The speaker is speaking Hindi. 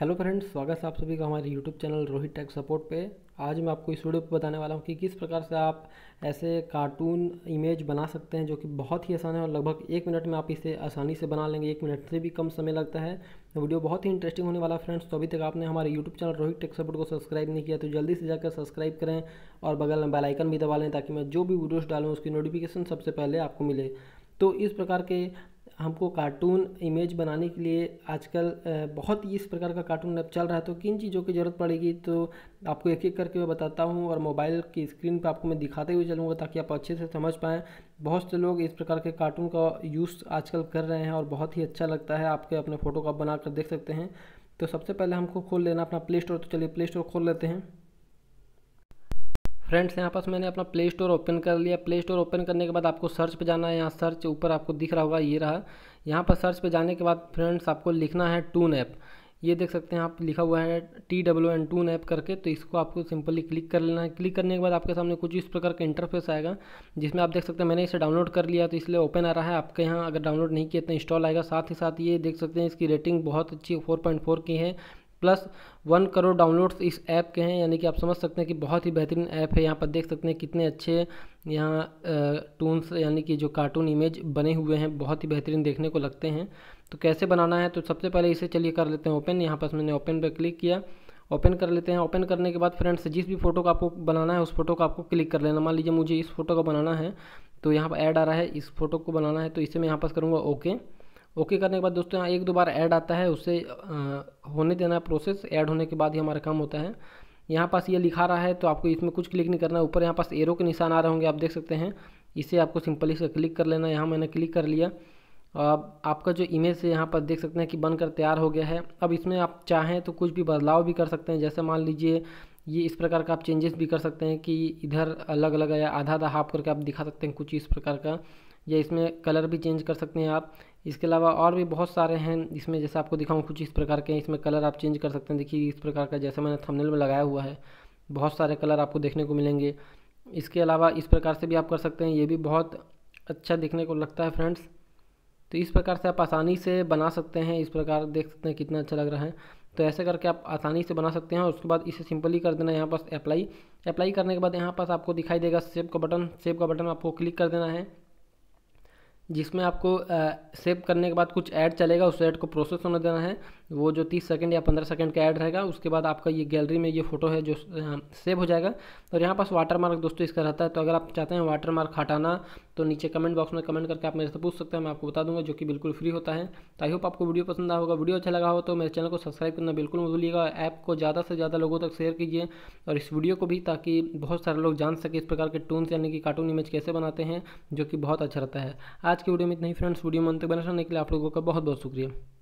हेलो फ्रेंड्स स्वागत है आप सभी का हमारे YouTube channel Rohit tech support पे आज मैं आपको इस वीडियो पर बताने वाला हूँ कि किस प्रकार से आप ऐसे कार्टून इमेज बना सकते हैं जो कि बहुत ही आसान है और लगभग एक मिनट में आप इसे आसानी से बना लेंगे एक मिनट से भी कम समय लगता है वीडियो बहुत ही इंटरेस्टिंग होने वाला है फ्रेंड्स तो अभी तक आपने हमारे YouTube channel Rohit tech support को सब्सक्राइब नहीं किया तो जल्दी से जाकर सब्सक्राइब करें और बगल में बेलाइकन भी दबा लें ताकि मैं जो भी वीडियोज़ डालूँ उसकी नोटिफिकेशन सबसे पहले आपको मिले तो इस प्रकार के हमको कार्टून इमेज बनाने के लिए आजकल बहुत ही इस प्रकार का कार्टून ऐप चल रहा है तो किन चीज़ों की ज़रूरत पड़ेगी तो आपको एक एक करके मैं बताता हूँ और मोबाइल की स्क्रीन पर आपको मैं दिखाते हुए चलूँगा ताकि आप अच्छे से समझ पाएँ बहुत से लोग इस प्रकार के कार्टून का यूज़ आजकल कर रहे हैं और बहुत ही अच्छा लगता है आपके अपने फ़ोटो को बना कर देख सकते हैं तो सबसे पहले हमको खोल लेना अपना प्ले स्टोर तो चलिए प्ले स्टोर खोल लेते हैं फ्रेंड्स यहाँ पास मैंने अपना प्ले स्टोर ओपन कर लिया प्ले स्टोर ओपन करने के बाद आपको सर्च पे जाना है यहाँ सर्च ऊपर आपको दिख रहा होगा ये रहा यहाँ पर सर्च पे जाने के बाद फ्रेंड्स आपको लिखना है टून ऐप ये देख सकते हैं आप लिखा हुआ है T W N toon app करके तो इसको आपको सिंपली क्लिक कर लेना है क्लिक करने के बाद आपके सामने कुछ इस प्रकार का इंटरफेस आएगा जिसमें आप देख सकते हैं मैंने इसे डाउनलोड कर लिया तो इसलिए ओपन आ रहा है आपके यहाँ अगर डाउनलोड नहीं किया तो इंस्टॉल आएगा साथ ही साथ ये देख सकते हैं इसकी रेटिंग बहुत अच्छी फोर पॉइंट फोर की है प्लस वन करोड़ डाउनलोड्स इस ऐप के हैं यानी कि आप समझ सकते हैं कि बहुत ही बेहतरीन ऐप है यहाँ पर देख सकते हैं कितने अच्छे यहाँ टून्स यानी कि जो कार्टून इमेज बने हुए हैं बहुत ही बेहतरीन देखने को लगते हैं तो कैसे बनाना है तो सबसे पहले इसे चलिए कर लेते हैं ओपन यहाँ पर मैंने ओपन पर क्लिक किया ओपन कर लेते हैं ओपन करने के बाद फ्रेंड्स जिस भी फोटो का आपको बनाना है उस फोटो का आपको क्लिक कर लेना मान लीजिए मुझे इस फोटो का बनाना है तो यहाँ पर ऐड आ रहा है इस फोटो को बनाना है तो इसे मैं यहाँ पास करूँगा ओके ओके करने के बाद दोस्तों यहाँ एक दो बार ऐड आता है उससे होने देना प्रोसेस ऐड होने के बाद ही हमारा काम होता है यहाँ पास ये लिखा रहा है तो आपको इसमें कुछ क्लिक नहीं करना है ऊपर यहाँ पास एरो के निशान आ रहे होंगे आप देख सकते हैं इसे आपको सिंपली से क्लिक कर लेना यहाँ मैंने क्लिक कर लिया अब आपका जो इमेज है यहाँ पर देख सकते हैं कि बनकर तैयार हो गया है अब इसमें आप चाहें तो कुछ भी बदलाव भी कर सकते हैं जैसे मान लीजिए ये इस प्रकार का आप चेंजेस भी कर सकते हैं कि इधर अलग अलग या आधा आधा हाफ करके आप दिखा सकते हैं कुछ इस प्रकार का या इसमें कलर भी चेंज कर सकते हैं आप इसके अलावा और भी बहुत सारे हैं इसमें जैसे आपको दिखाऊँ कुछ इस प्रकार के इसमें कलर आप चेंज कर सकते हैं देखिए इस प्रकार का जैसे मैंने थमनेल में लगाया हुआ है बहुत सारे कलर आपको देखने को मिलेंगे इसके अलावा इस प्रकार से भी आप कर सकते हैं ये भी बहुत अच्छा दिखने को लगता है फ्रेंड्स तो इस प्रकार से आप आसानी से बना सकते हैं इस प्रकार देख सकते हैं कितना अच्छा लग रहा है तो ऐसे करके आप आसानी से बना सकते हैं और उसके बाद इसे सिंपली कर देना यहाँ पास अप्लाई अप्लाई करने के बाद यहाँ पास आपको दिखाई देगा सेव का बटन सेव का बटन आपको क्लिक कर देना है जिसमें आपको सेव करने के बाद कुछ ऐड चलेगा उस ऐड को प्रोसेस होने देना है वो जो तीस सेकंड या पंद्रह सेकंड का ऐड रहेगा उसके बाद आपका ये गैलरी में ये फोटो है जो सेव हो जाएगा और यहाँ पास वाटर मार्क दोस्तों इसका रहता है तो अगर आप चाहते हैं वाटर मार्क हटाना तो नीचे कमेंट बॉक्स में कमेंट करके आप मेरे से पूछ सकते हैं मैं आपको बता दूंगा जो कि बिल्कुल फ्री होता है तो आई होप आपको वीडियो पसंद आ होगा वीडियो अच्छा लगा हो तो मेरे चैनल को सब्सक्राइब करना बिल्कुल मत भूलिएगा ऐप को ज़्यादा से ज़्यादा लोगों तक शेयर कीजिए और इस वीडियो को भी ताकि बहुत सारे लोग जान सके इस प्रकार के टून्स यानी कि कार्टून इमेज कैसे बनाते हैं जो कि बहुत अच्छा रहता है आज आज की वीडियो में इतना ही फ्रेंड्स वीडियो मन तक बना रहने के लिए आप लोगों का बहुत बहुत शुक्रिया